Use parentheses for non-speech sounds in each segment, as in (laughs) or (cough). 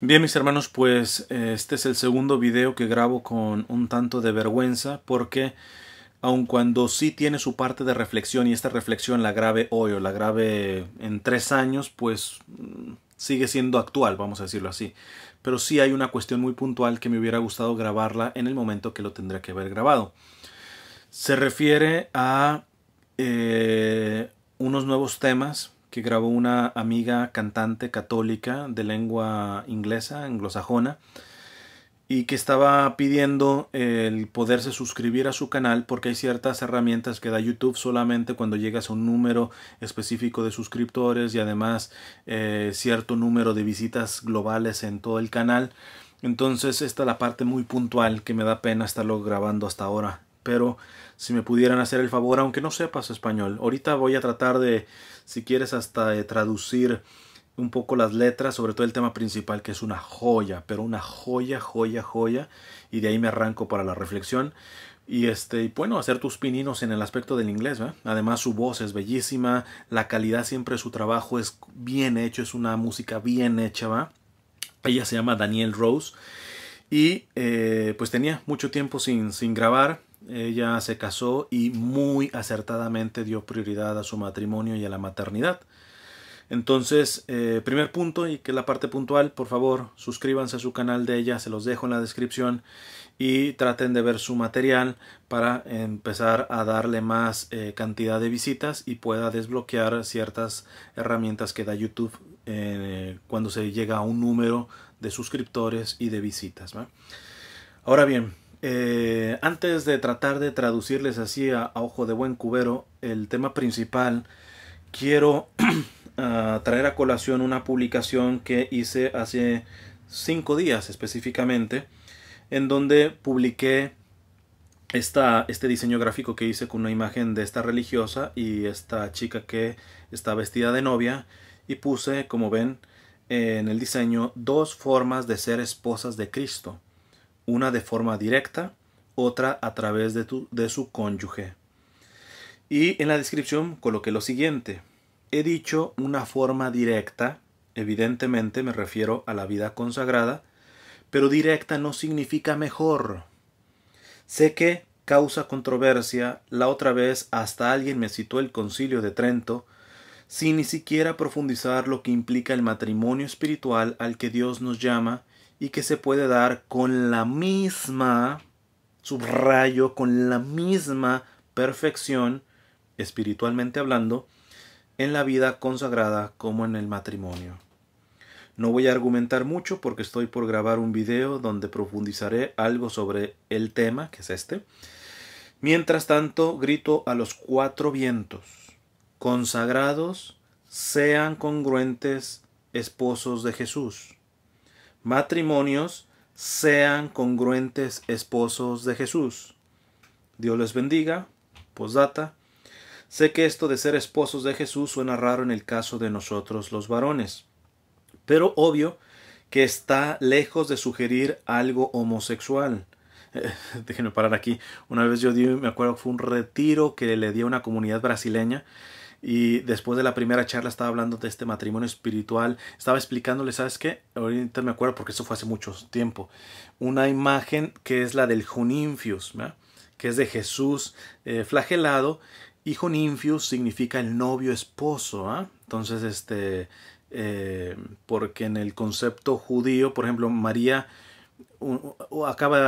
Bien mis hermanos, pues este es el segundo video que grabo con un tanto de vergüenza porque aun cuando sí tiene su parte de reflexión y esta reflexión la grabe hoy o la grabe en tres años, pues mm, sigue siendo actual, vamos a decirlo así. Pero sí hay una cuestión muy puntual que me hubiera gustado grabarla en el momento que lo tendría que haber grabado. Se refiere a eh, unos nuevos temas que grabó una amiga cantante católica de lengua inglesa, anglosajona, y que estaba pidiendo el poderse suscribir a su canal porque hay ciertas herramientas que da YouTube solamente cuando llegas a un número específico de suscriptores y además eh, cierto número de visitas globales en todo el canal. Entonces esta es la parte muy puntual que me da pena estarlo grabando hasta ahora. Pero si me pudieran hacer el favor, aunque no sepas español. Ahorita voy a tratar de, si quieres, hasta eh, traducir un poco las letras, sobre todo el tema principal, que es una joya, pero una joya, joya, joya. Y de ahí me arranco para la reflexión. Y este, bueno, hacer tus pininos en el aspecto del inglés, Además, su voz es bellísima, la calidad siempre su trabajo es bien hecho, es una música bien hecha, ¿va? Ella se llama Daniel Rose. Y eh, pues tenía mucho tiempo sin, sin grabar ella se casó y muy acertadamente dio prioridad a su matrimonio y a la maternidad. Entonces, eh, primer punto y que es la parte puntual, por favor, suscríbanse a su canal de ella, se los dejo en la descripción y traten de ver su material para empezar a darle más eh, cantidad de visitas y pueda desbloquear ciertas herramientas que da YouTube eh, cuando se llega a un número de suscriptores y de visitas. Ahora bien, eh, antes de tratar de traducirles así a, ojo de buen cubero el tema principal, quiero (clears throat) traer a colación una publicación que hice hace cinco días específicamente, en donde publiqué este diseño gráfico que hice con una imagen de esta religiosa y esta chica que está vestida de novia y puse, como ven, en el diseño dos formas de ser esposas de Cristo una de forma directa, otra a través de, de su cónyuge. Y en la descripción coloqué lo siguiente. He dicho una forma directa, evidentemente me refiero a la vida consagrada, pero directa no significa mejor. Sé que causa controversia, la otra vez hasta alguien me citó el concilio de Trento, sin ni siquiera profundizar lo que implica el matrimonio espiritual al que Dios nos llama y que se puede dar con la misma, subrayo, con la misma perfección, espiritualmente hablando, en la vida consagrada como en el matrimonio. No voy a argumentar mucho porque estoy por grabar un video donde profundizaré algo sobre el tema, que es este. Mientras tanto, grito a los cuatro vientos, consagrados, sean congruentes esposos de Jesús matrimonios sean congruentes esposos de Jesús. Dios les bendiga. Posdata. Sé que esto de ser esposos de Jesús suena raro en el caso de nosotros los varones, pero obvio que está lejos de sugerir algo homosexual. (laughs) déjenme parar aquí. Una vez yo di, me acuerdo, que fue un retiro que le di a una comunidad brasileña y después de la primera charla estaba hablando de este matrimonio espiritual, estaba explicándole, ¿sabes qué? Ahorita me acuerdo porque eso fue hace mucho tiempo, una imagen que es la del Juninfius, que es de Jesús eh, flagelado y Juninfius significa el novio esposo, ¿ah? entonces este, eh, porque en el concepto judío, por ejemplo, María acaba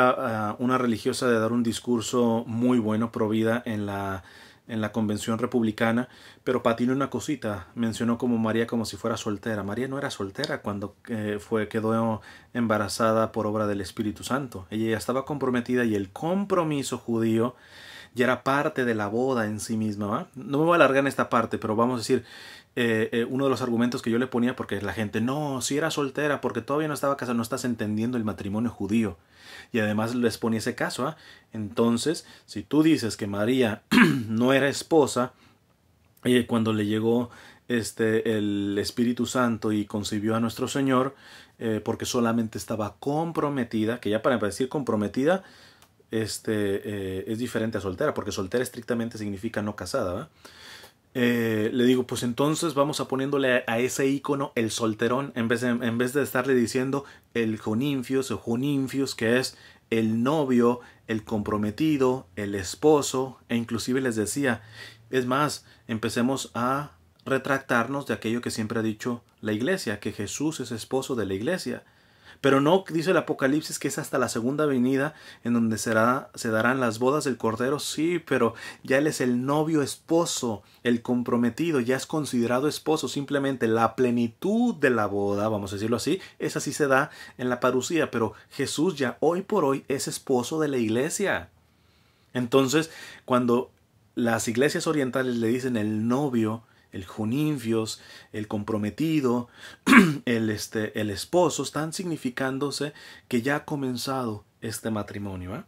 ah, una religiosa de dar un discurso muy bueno, provida en la en la convención republicana, pero patino una cosita, mencionó como María como si fuera soltera. María no era soltera cuando eh, fue, quedó embarazada por obra del Espíritu Santo. Ella ya estaba comprometida y el compromiso judío ya era parte de la boda en sí misma. No me voy a alargar en esta parte, pero vamos a decir eh, eh, uno de los argumentos que yo le ponía, porque la gente, no, si era soltera, porque todavía no estaba casada, no estás entendiendo el matrimonio judío. Y además les ponía ese caso. ¿ah? Entonces, si tú dices que María (clears throat) no era esposa, eh, cuando le llegó este, el Espíritu Santo y concibió a nuestro Señor, porque solamente estaba comprometida, que ya para decir comprometida, este, es diferente a soltera, porque soltera estrictamente significa no casada. Eh, le digo, pues entonces vamos a poniéndole a, ese icono el solterón, en vez, de, estarle diciendo el joninfios o Juninfius, que es el novio, el comprometido, el esposo, e inclusive les decía, es más, empecemos a retractarnos de aquello que siempre ha dicho la iglesia, que Jesús es esposo de la iglesia. Pero no, dice el Apocalipsis, que es hasta la segunda venida en donde será, se darán las bodas del Cordero. Sí, pero ya él es el novio esposo, el comprometido, ya es considerado esposo. Simplemente la plenitud de la boda, vamos a decirlo así, esa sí se da en la parucía. Pero Jesús ya hoy por hoy es esposo de la iglesia. Entonces, cuando las iglesias orientales le dicen el novio, el Juninfios, el comprometido, (clears throat) el, este, el esposo, están significándose que ya ha comenzado este matrimonio. ¿eh?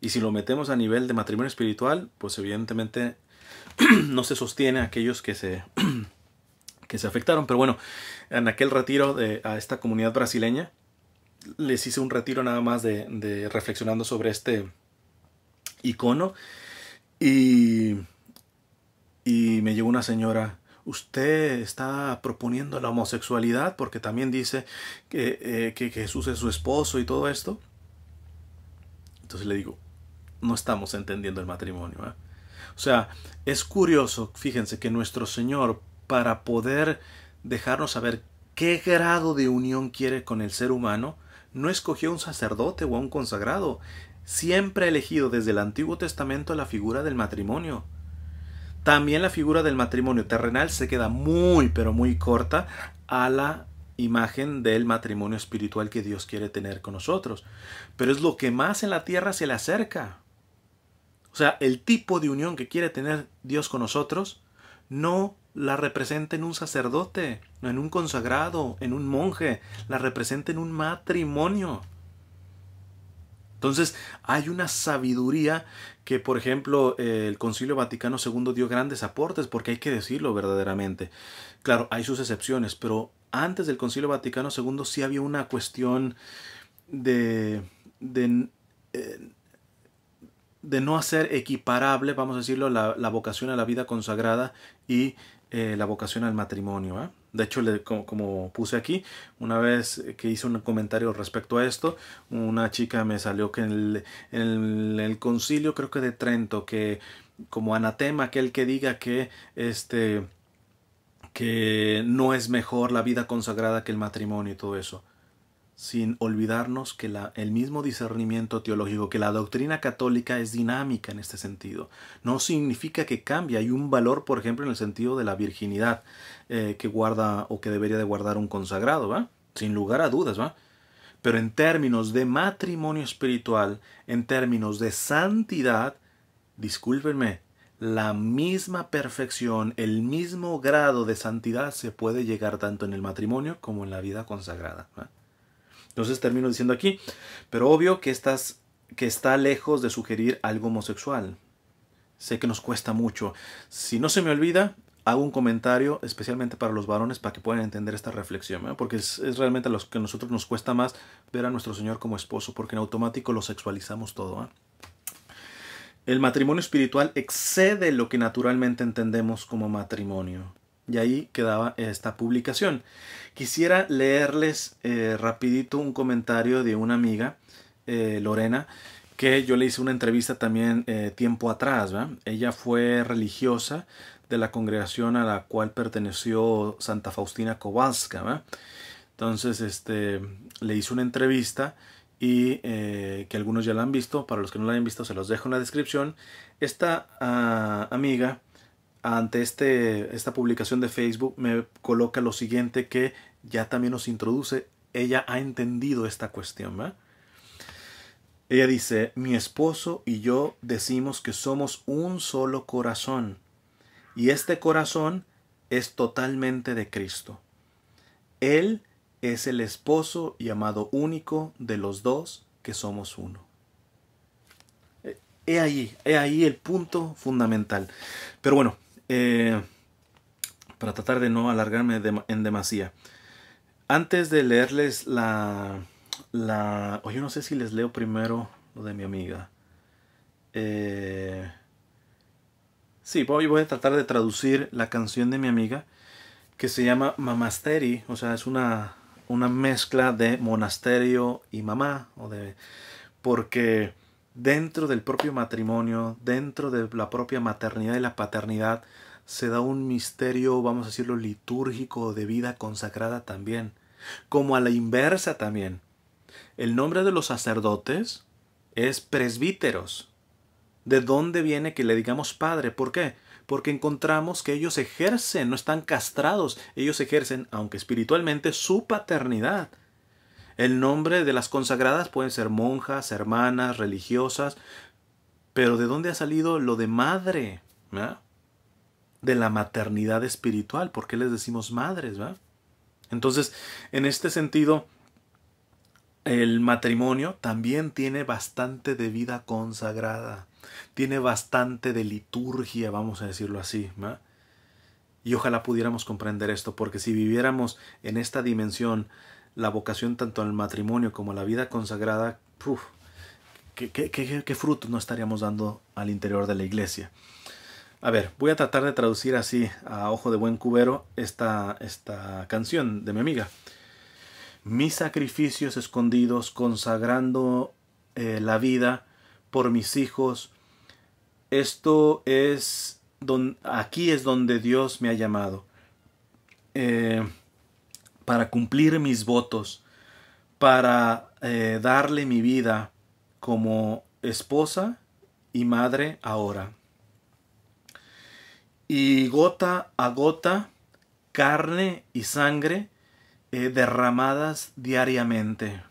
Y si lo metemos a nivel de matrimonio espiritual, pues evidentemente (clears throat) no se sostiene a aquellos que se, (clears throat) que se afectaron. Pero bueno, en aquel retiro de, a esta comunidad brasileña, les hice un retiro nada más de, de reflexionando sobre este icono. Y y me llegó una señora, usted está proponiendo la homosexualidad porque también dice que, eh, que Jesús es su esposo y todo esto. Entonces le digo, no estamos entendiendo el matrimonio. ¿eh?". O sea, es curioso, fíjense, que nuestro Señor, para poder dejarnos saber qué grado de unión quiere con el ser humano, no escogió un sacerdote o un consagrado, siempre ha elegido desde el Antiguo Testamento la figura del matrimonio. También la figura del matrimonio terrenal se queda muy, pero muy corta a la imagen del matrimonio espiritual que Dios quiere tener con nosotros. Pero es lo que más en la tierra se le acerca. O sea, el tipo de unión que quiere tener Dios con nosotros no la representa en un sacerdote, en un consagrado, en un monje, la representa en un matrimonio. Entonces hay una sabiduría que, por ejemplo, eh, el Concilio Vaticano II dio grandes aportes, porque hay que decirlo verdaderamente. Claro, hay sus excepciones, pero antes del Concilio Vaticano II sí había una cuestión de, eh, de, no hacer equiparable, vamos a decirlo, la, vocación a la vida consagrada y eh, la vocación al matrimonio. ¿eh? De hecho, le, como, puse aquí, una vez que hice un comentario respecto a esto, una chica me salió que en el, el concilio, creo que de Trento, que como anatema aquel que diga que este que no es mejor la vida consagrada que el matrimonio y todo eso sin olvidarnos que el mismo discernimiento teológico, que la doctrina católica es dinámica en este sentido. No significa que cambie. Hay un valor, por ejemplo, en el sentido de la virginidad eh, que guarda o que debería de guardar un consagrado, ¿va? Sin lugar a dudas, ¿va? Pero en términos de matrimonio espiritual, en términos de santidad, discúlpenme, la misma perfección, el mismo grado de santidad se puede llegar tanto en el matrimonio como en la vida consagrada. Entonces termino diciendo aquí, pero obvio que, estás, que está lejos de sugerir algo homosexual. Sé que nos cuesta mucho. Si no se me olvida, hago un comentario especialmente para los varones para que puedan entender esta reflexión, ¿eh? porque es, realmente a los que a nosotros nos cuesta más ver a nuestro Señor como esposo, porque en automático lo sexualizamos todo. ¿eh? El matrimonio espiritual excede lo que naturalmente entendemos como matrimonio. Y ahí quedaba esta publicación. Quisiera leerles eh, rapidito un comentario de una amiga, eh, Lorena, que yo le hice una entrevista también eh, tiempo atrás. Ella fue religiosa de la congregación a la cual perteneció Santa Faustina Kowalska. ¿verdad? Entonces este, le hice una entrevista y que algunos ya la han visto. Para los que no la hayan visto, se los dejo en la descripción. Esta ah, amiga ante este, esta publicación de Facebook me coloca lo siguiente que ya también nos introduce. Ella ha entendido esta cuestión. Ella dice, mi esposo y yo decimos que somos un solo corazón. Y este corazón es totalmente de Cristo. Él es el esposo y amado único de los dos que somos uno. Eh, he ahí, he ahí el punto fundamental. Pero bueno, eh, para tratar de no alargarme en demasía. Antes de leerles la, la... O yo no sé si les leo primero lo de mi amiga. Eh, sí, voy a tratar de traducir la canción de mi amiga que se llama Mamasteri, o sea, es una, una mezcla de monasterio y mamá, o de, porque dentro del propio matrimonio, dentro de la propia maternidad y la paternidad, se da un misterio, vamos a decirlo, litúrgico de vida consagrada también, como a la inversa también. El nombre de los sacerdotes es presbíteros. ¿De dónde viene que le digamos padre? ¿Por qué? Porque encontramos que ellos ejercen, no están castrados, ellos ejercen, aunque espiritualmente, su paternidad el nombre de las consagradas pueden ser monjas, hermanas, religiosas, pero ¿de dónde ha salido lo de madre? De la maternidad espiritual, ¿por qué les decimos madres? Entonces, en este sentido, el matrimonio también tiene bastante de vida consagrada, tiene bastante de liturgia, vamos a decirlo así. Y ojalá pudiéramos comprender esto, porque si viviéramos en esta dimensión la vocación tanto al matrimonio como a la vida consagrada, uf, ¿qué, fruto no estaríamos dando al interior de la iglesia? A ver, voy a tratar de traducir así a ojo de buen cubero esta, esta canción de mi amiga. Mis sacrificios escondidos consagrando eh, la vida por mis hijos. Esto es don, aquí es donde Dios me ha llamado. Eh, para cumplir mis votos, para eh, darle mi vida como esposa y madre ahora. Y gota a gota, carne y sangre eh, derramadas diariamente,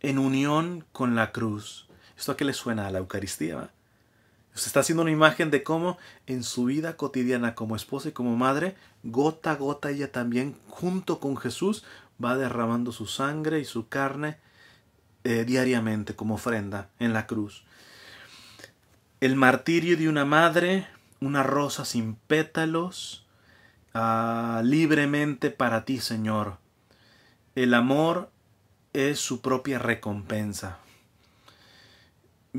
en unión con la cruz. Esto a qué le suena a la Eucaristía. Se pues, está haciendo una imagen de cómo en su vida cotidiana como esposa y como madre, gota a gota ella también junto con Jesús va derramando su sangre y su carne eh, diariamente como ofrenda en la cruz. El martirio de una madre, una rosa sin pétalos, ah, libremente para ti, Señor. El amor es su propia recompensa.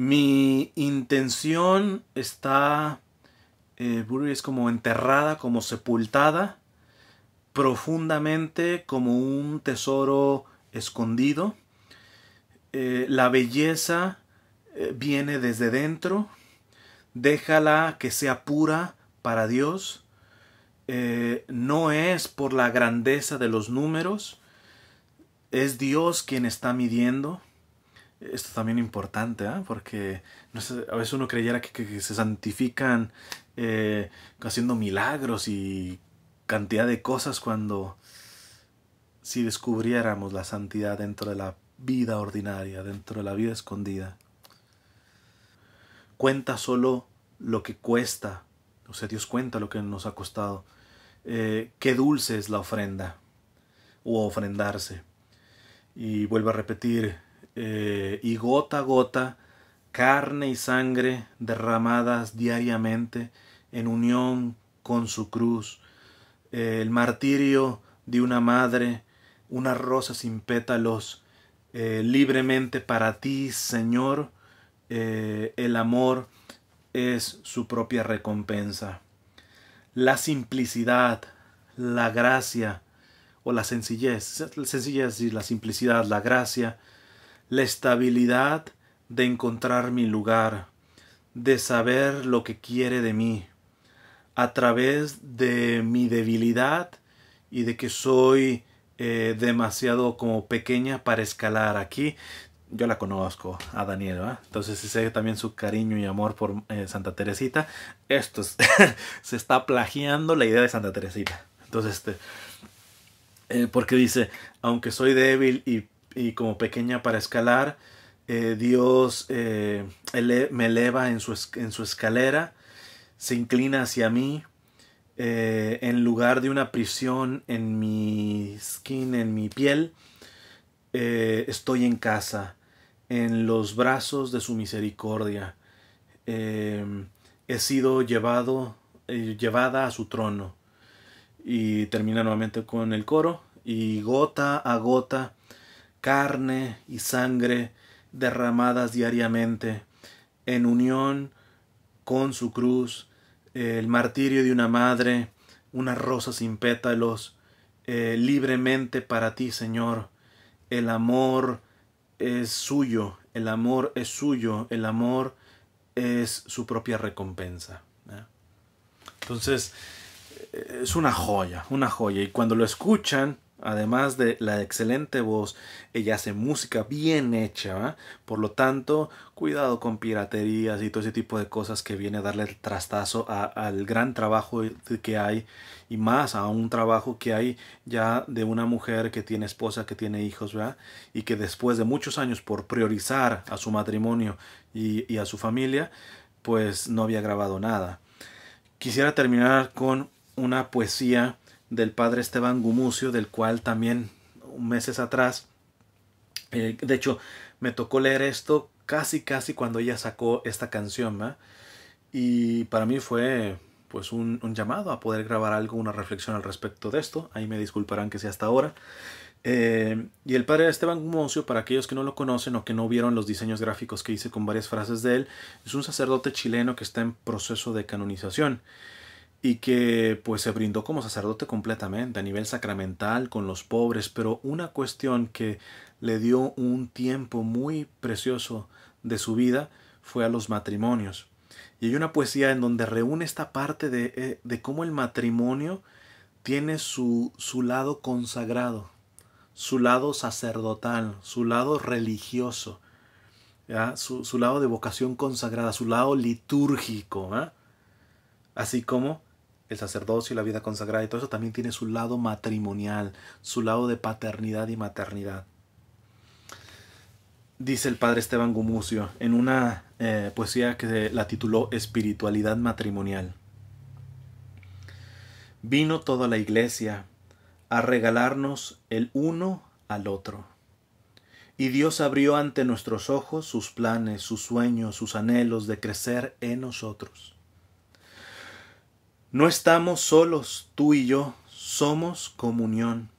Mi intención está, eh, es como enterrada, como sepultada, profundamente, como un tesoro escondido. Eh, la belleza eh, viene desde dentro. Déjala que sea pura para Dios. no es por la grandeza de los números. Es Dios quien está midiendo esto también importante, ¿ah? porque a veces uno creyera que, se santifican eh, haciendo milagros y cantidad de cosas cuando si descubriéramos la santidad dentro de la vida ordinaria, dentro de la vida escondida. Cuenta solo lo que cuesta, o sea, Dios cuenta lo que nos ha costado. Eh, qué dulce es la ofrenda o ofrendarse. Y vuelvo a repetir, eh, y gota a gota, carne y sangre derramadas diariamente en unión con su cruz, eh, el martirio de una madre, una rosa sin pétalos, eh, libremente para ti, Señor, el amor es su propia recompensa. La simplicidad, la gracia o la sencillez, sencillez y la simplicidad, la gracia, la estabilidad de encontrar mi lugar, de saber lo que quiere de mí, a través de mi debilidad y de que soy eh, demasiado como pequeña para escalar aquí. Yo la conozco a Daniel ¿eh? entonces sé también su cariño y amor por eh, Santa Teresita. Esto (laughs) se está plagiando la idea de Santa Teresita. Entonces, este, eh, porque dice, aunque soy débil y y como pequeña para escalar. Eh, Dios eh, me eleva en su, en su, escalera, se inclina hacia mí. Eh, en lugar de una prisión en mi skin, en mi piel, estoy en casa, en los brazos de su misericordia. he sido llevado, llevada a su trono. Y termina nuevamente con el coro. Y gota a gota carne y sangre derramadas diariamente en unión con su cruz, el martirio de una madre, una rosa sin pétalos, eh, libremente para ti, Señor. El amor es suyo, el amor es suyo, el amor es su propia recompensa. Entonces, eh, es una joya, una joya. Y cuando lo escuchan, Además de la excelente voz, ella hace música bien hecha, Por lo tanto, cuidado con piraterías y todo ese tipo de cosas que viene a darle el trastazo al gran trabajo que hay y más a un trabajo que hay ya de una mujer que tiene esposa, que tiene hijos, Y que después de muchos años por priorizar a su matrimonio y a su familia, pues no había grabado nada. Quisiera terminar con una poesía del padre Esteban Gumucio, del cual también meses atrás, eh, de hecho, me tocó leer esto casi, casi cuando ella sacó esta canción, y para mí fue pues un, llamado a poder grabar algo, una reflexión al respecto de esto, ahí me disculparán que sea hasta ahora. Eh, y el padre Esteban Gumucio, para aquellos que no lo conocen o que no vieron los diseños gráficos que hice con varias frases de él, es un sacerdote chileno que está en proceso de canonización y que pues se brindó como sacerdote completamente a nivel sacramental con los pobres, pero una cuestión que le dio un tiempo muy precioso de su vida fue a los matrimonios. Y hay una poesía en donde reúne esta parte de, eh, cómo el matrimonio tiene su, lado consagrado, su lado sacerdotal, su lado religioso, Su, lado de vocación consagrada, su lado litúrgico, ¿ah? así como el sacerdocio y la vida consagrada y todo eso también tiene su lado matrimonial, su lado de paternidad y maternidad. Dice el padre Esteban Gumucio en una eh, poesía que la tituló Espiritualidad matrimonial. Vino toda la iglesia a regalarnos el uno al otro. Y Dios abrió ante nuestros ojos sus planes, sus sueños, sus anhelos de crecer en nosotros no estamos solos, tú y yo, somos comunión.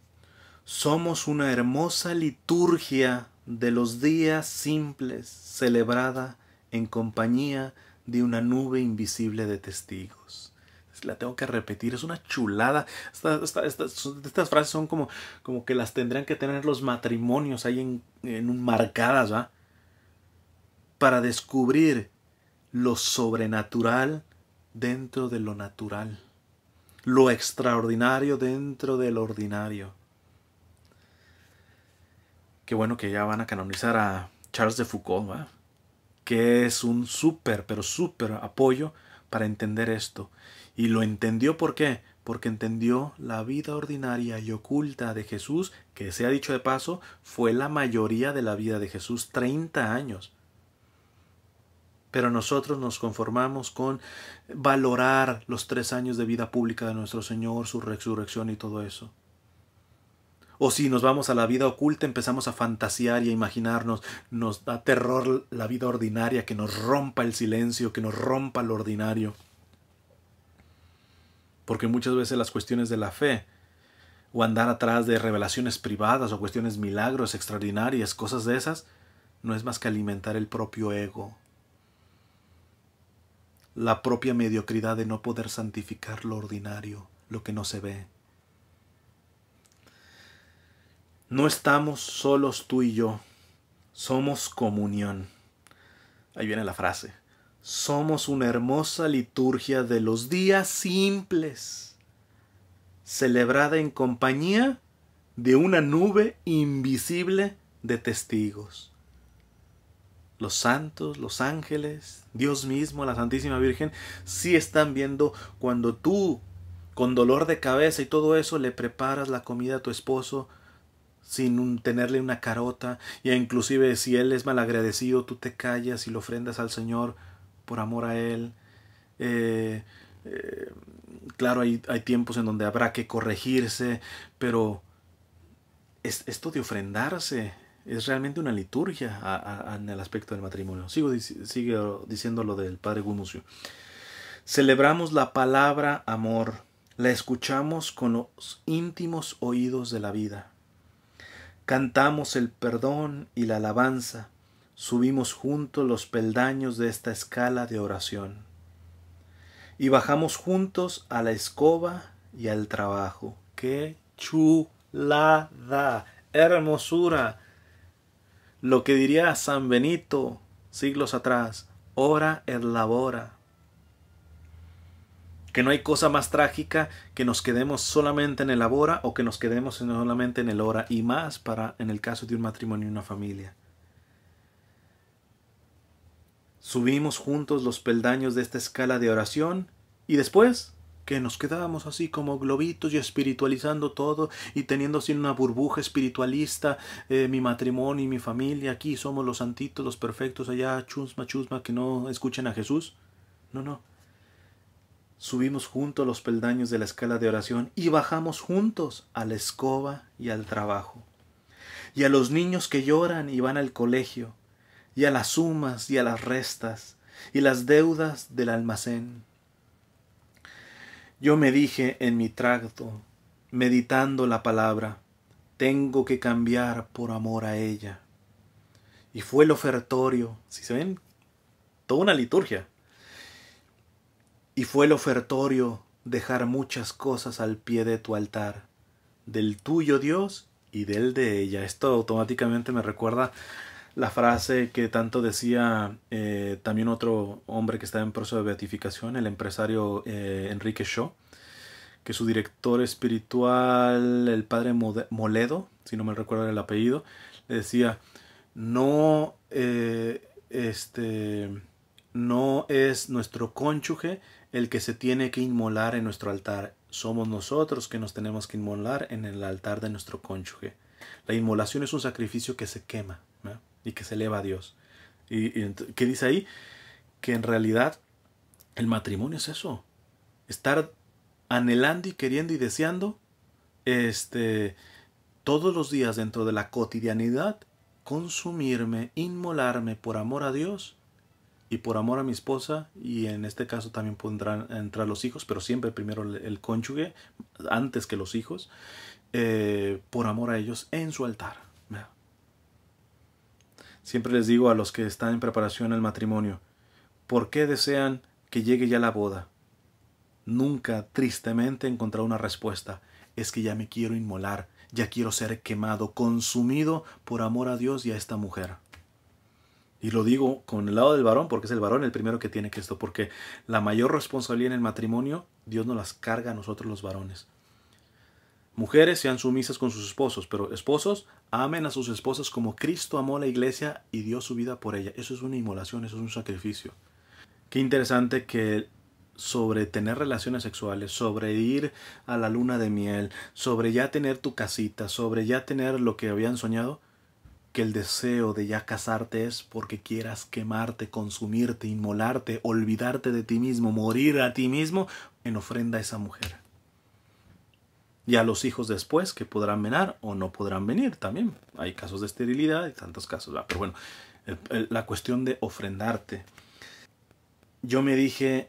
Somos una hermosa liturgia de los días simples celebrada en compañía de una nube invisible de testigos. La tengo que repetir, es una chulada. estas frases son como, como que las tendrían que tener los matrimonios ahí en, un marcadas, ¿va? Para descubrir lo sobrenatural dentro de lo natural, lo extraordinario dentro de lo ordinario. Qué bueno que ya van a canonizar a Charles de Foucault, que es un súper, pero súper apoyo para entender esto. Y lo entendió por qué? Porque entendió la vida ordinaria y oculta de Jesús, que se ha dicho de paso, fue la mayoría de la vida de Jesús, 30 años. Pero nosotros nos conformamos con valorar los tres años de vida pública de nuestro Señor, su resurrección y todo eso. O si nos vamos a la vida oculta, empezamos a fantasear y a imaginarnos, nos da terror la vida ordinaria, que nos rompa el silencio, que nos rompa lo ordinario. Porque muchas veces las cuestiones de la fe, o andar atrás de revelaciones privadas o cuestiones milagros extraordinarias, cosas de esas, no es más que alimentar el propio ego, la propia mediocridad de no poder santificar lo ordinario, lo que no se ve. No estamos solos tú y yo, somos comunión. Ahí viene la frase. Somos una hermosa liturgia de los días simples, celebrada en compañía de una nube invisible de testigos los santos, los ángeles, Dios mismo, la Santísima Virgen, sí están viendo cuando tú, con dolor de cabeza y todo eso, le preparas la comida a tu esposo sin tenerle una carota, y inclusive si él es malagradecido, tú te callas y lo ofrendas al Señor por amor a él. Eh, eh, claro, hay, tiempos en donde habrá que corregirse, pero esto de ofrendarse es realmente una liturgia en el aspecto del matrimonio. Sigo, diciendo lo del padre Gumucio. Celebramos la palabra amor, la escuchamos con los íntimos oídos de la vida. Cantamos el perdón y la alabanza, subimos juntos los peldaños de esta escala de oración. Y bajamos juntos a la escoba y al trabajo. ¡Qué chulada! hermosura. Lo que diría San Benito siglos atrás, ora et labora. Que no hay cosa más trágica que nos quedemos solamente en el labora o que nos quedemos solamente en el hora y más para en el caso de un matrimonio y una familia. Subimos juntos los peldaños de esta escala de oración y después que nos quedábamos así como globitos y espiritualizando todo y teniendo así una burbuja espiritualista, eh, mi matrimonio y mi familia, aquí somos los santitos, los perfectos, allá chusma, chusma, que no escuchen a Jesús. No, no. Subimos juntos los peldaños de la escala de oración y bajamos juntos a la escoba y al trabajo. Y a los niños que lloran y van al colegio, y a las sumas y a las restas, y las deudas del almacén yo me dije en mi tracto, meditando la palabra, tengo que cambiar por amor a ella. Y fue el ofertorio, si se ven, toda una liturgia. Y fue el ofertorio dejar muchas cosas al pie de tu altar, del tuyo Dios y del de ella. Esto automáticamente me recuerda la frase que tanto decía eh, también otro hombre que está en proceso de beatificación, el empresario eh, Enrique Shaw, que su director espiritual, el padre Moledo, si no me recuerdo el apellido, le decía, no, eh, este, no es nuestro cónyuge el que se tiene que inmolar en nuestro altar, somos nosotros que nos tenemos que inmolar en el altar de nuestro cónyuge. La inmolación es un sacrificio que se quema y que se eleva a Dios. ¿Y, qué dice ahí? Que en realidad el matrimonio es eso. Estar anhelando y queriendo y deseando este, todos los días dentro de la cotidianidad consumirme, inmolarme por amor a Dios y por amor a mi esposa, y en este caso también podrán entrar los hijos, pero siempre primero el, cónyuge, antes que los hijos, eh, por amor a ellos en su altar. Siempre les digo a los que están en preparación al matrimonio, ¿por qué desean que llegue ya la boda? Nunca tristemente encontrar una respuesta. Es que ya me quiero inmolar, ya quiero ser quemado, consumido por amor a Dios y a esta mujer. Y lo digo con el lado del varón, porque es el varón el primero que tiene que esto, porque la mayor responsabilidad en el matrimonio, Dios nos las carga a nosotros los varones. Mujeres sean sumisas con sus esposos, pero esposos amen a sus esposas como Cristo amó a la iglesia y dio su vida por ella. Eso es una inmolación, eso es un sacrificio. Qué interesante que sobre tener relaciones sexuales, sobre ir a la luna de miel, sobre ya tener tu casita, sobre ya tener lo que habían soñado, que el deseo de ya casarte es porque quieras quemarte, consumirte, inmolarte, olvidarte de ti mismo, morir a ti mismo en ofrenda a esa mujer. Y a los hijos después que podrán venar o no podrán venir también. Hay casos de esterilidad y tantos casos. Pero bueno, la cuestión de ofrendarte. Yo me dije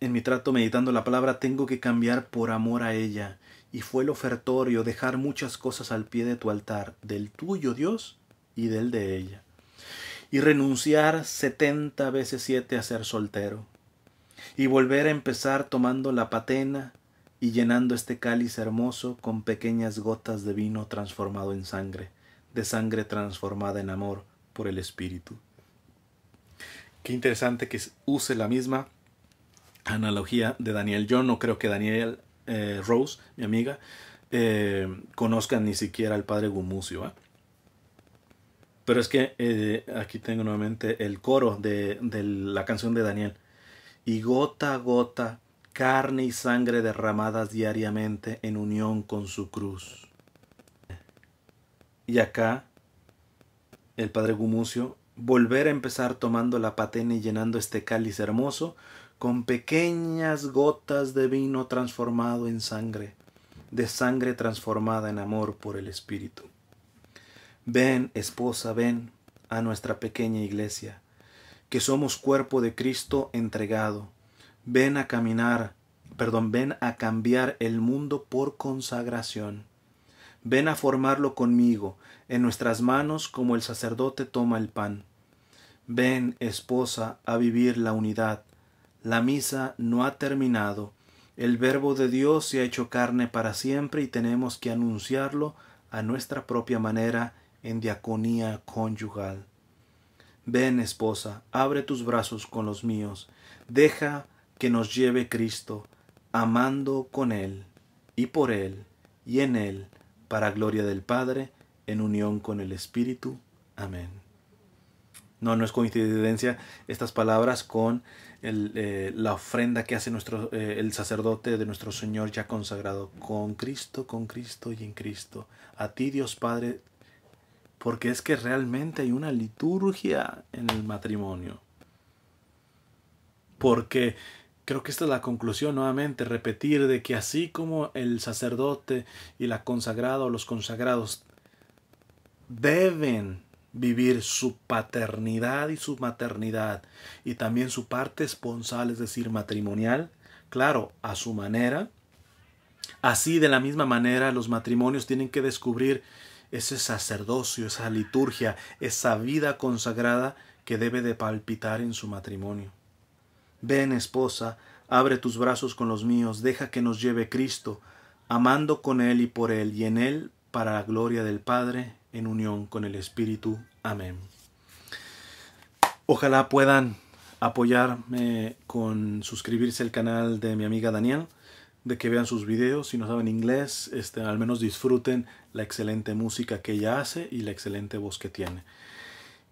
en mi trato meditando la palabra, tengo que cambiar por amor a ella. Y fue el ofertorio dejar muchas cosas al pie de tu altar, del tuyo Dios y del de ella. Y renunciar 70 veces siete a ser soltero. Y volver a empezar tomando la patena y llenando este cáliz hermoso con pequeñas gotas de vino transformado en sangre, de sangre transformada en amor por el Espíritu. Qué interesante que use la misma analogía de Daniel. Yo no creo que Daniel eh, Rose, mi amiga, eh, conozca ni siquiera al padre Gumucio. ¿eh? Pero es que aquí tengo nuevamente el coro de, de la canción de Daniel. Y gota a gota carne y sangre derramadas diariamente en unión con su cruz. Y acá, el padre Gumucio, volver a empezar tomando la patena y llenando este cáliz hermoso con pequeñas gotas de vino transformado en sangre, de sangre transformada en amor por el Espíritu. Ven, esposa, ven a nuestra pequeña iglesia, que somos cuerpo de Cristo entregado ven a caminar, perdón, ven a cambiar el mundo por consagración. Ven a formarlo conmigo, en nuestras manos como el sacerdote toma el pan. Ven, esposa, a vivir la unidad. La misa no ha terminado. El verbo de Dios se ha hecho carne para siempre y tenemos que anunciarlo a nuestra propia manera en diaconía conyugal. Ven, esposa, abre tus brazos con los míos. Deja que nos lleve Cristo, amando con Él y por Él y en Él, para gloria del Padre, en unión con el Espíritu. Amén. No, no es coincidencia estas palabras con eh, la ofrenda que hace nuestro, eh, el sacerdote de nuestro Señor ya consagrado. Con Cristo, con Cristo y en Cristo. A ti Dios Padre, porque es que realmente hay una liturgia en el matrimonio. Porque creo que esta es la conclusión nuevamente, repetir de que así como el sacerdote y la consagrada o los consagrados deben vivir su paternidad y su maternidad y también su parte esponsal, es decir, matrimonial, claro, a su manera. Así de la misma manera los matrimonios tienen que descubrir ese sacerdocio, esa liturgia, esa vida consagrada que debe de palpitar en su matrimonio. Ven, esposa, abre tus brazos con los míos, deja que nos lleve Cristo, amando con Él y por Él, y en Él para la gloria del Padre, en unión con el Espíritu. Amén. Ojalá puedan apoyarme con suscribirse al canal de mi amiga Daniel, de que vean sus videos, si no saben inglés, este, al menos disfruten la excelente música que ella hace y la excelente voz que tiene.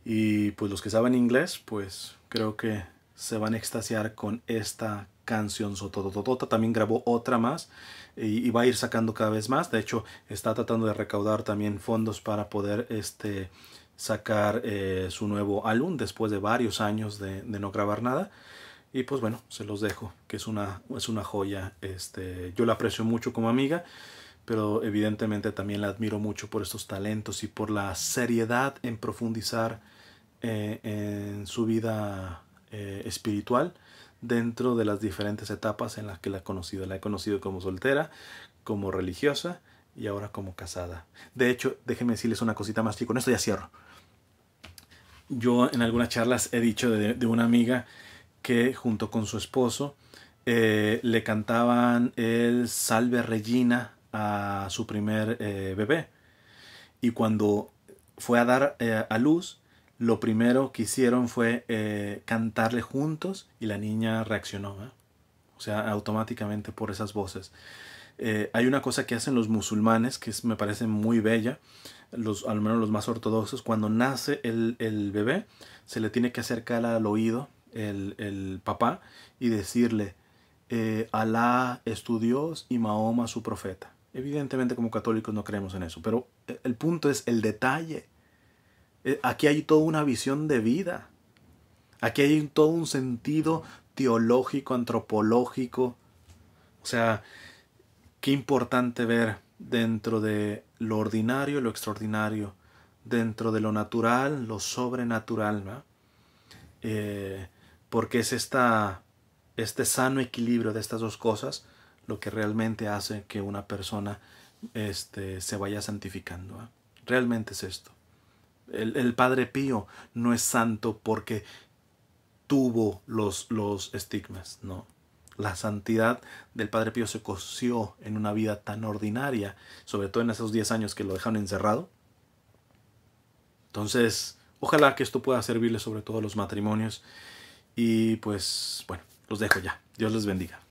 Y pues los que saben inglés, pues creo que se van a extasiar con esta canción Sotototota. También grabó otra más y, va a ir sacando cada vez más. De hecho, está tratando de recaudar también fondos para poder este, sacar eh, su nuevo álbum después de varios años de, no grabar nada. Y pues bueno, se los dejo, que es una, es una joya. Este, yo la aprecio mucho como amiga, pero evidentemente también la admiro mucho por estos talentos y por la seriedad en profundizar eh, en su vida eh, espiritual dentro de las diferentes etapas en las que la he conocido. La he conocido como soltera, como religiosa y ahora como casada. De hecho, déjenme decirles una cosita más chico, con esto ya cierro. Yo en algunas charlas he dicho de, una amiga que junto con su esposo eh, le cantaban el Salve Regina a su primer eh, bebé. Y cuando fue a dar a luz, lo primero que hicieron fue eh, cantarle juntos y la niña reaccionó, ¿eh? o sea, automáticamente por esas voces. Eh, hay una cosa que hacen los musulmanes que me parece muy bella, los, al menos los más ortodoxos, cuando nace el, bebé se le tiene que acercar al oído el, papá y decirle, Alá es tu Dios y Mahoma su profeta. Evidentemente como católicos no creemos en eso, pero el punto es el detalle eh, aquí hay toda una visión de vida. Aquí hay todo un sentido teológico, antropológico. O sea, qué importante ver dentro de lo ordinario y lo extraordinario, dentro de lo natural, lo sobrenatural, eh, porque es esta, este sano equilibrio de estas dos cosas lo que realmente hace que una persona este, se vaya santificando. Realmente es esto. El, Padre Pío no es santo porque tuvo los, los estigmas, no. La santidad del Padre Pío se coció en una vida tan ordinaria, sobre todo en esos 10 años que lo dejaron encerrado. Entonces, ojalá que esto pueda servirle sobre todo a los matrimonios. Y pues, bueno, los dejo ya. Dios les bendiga.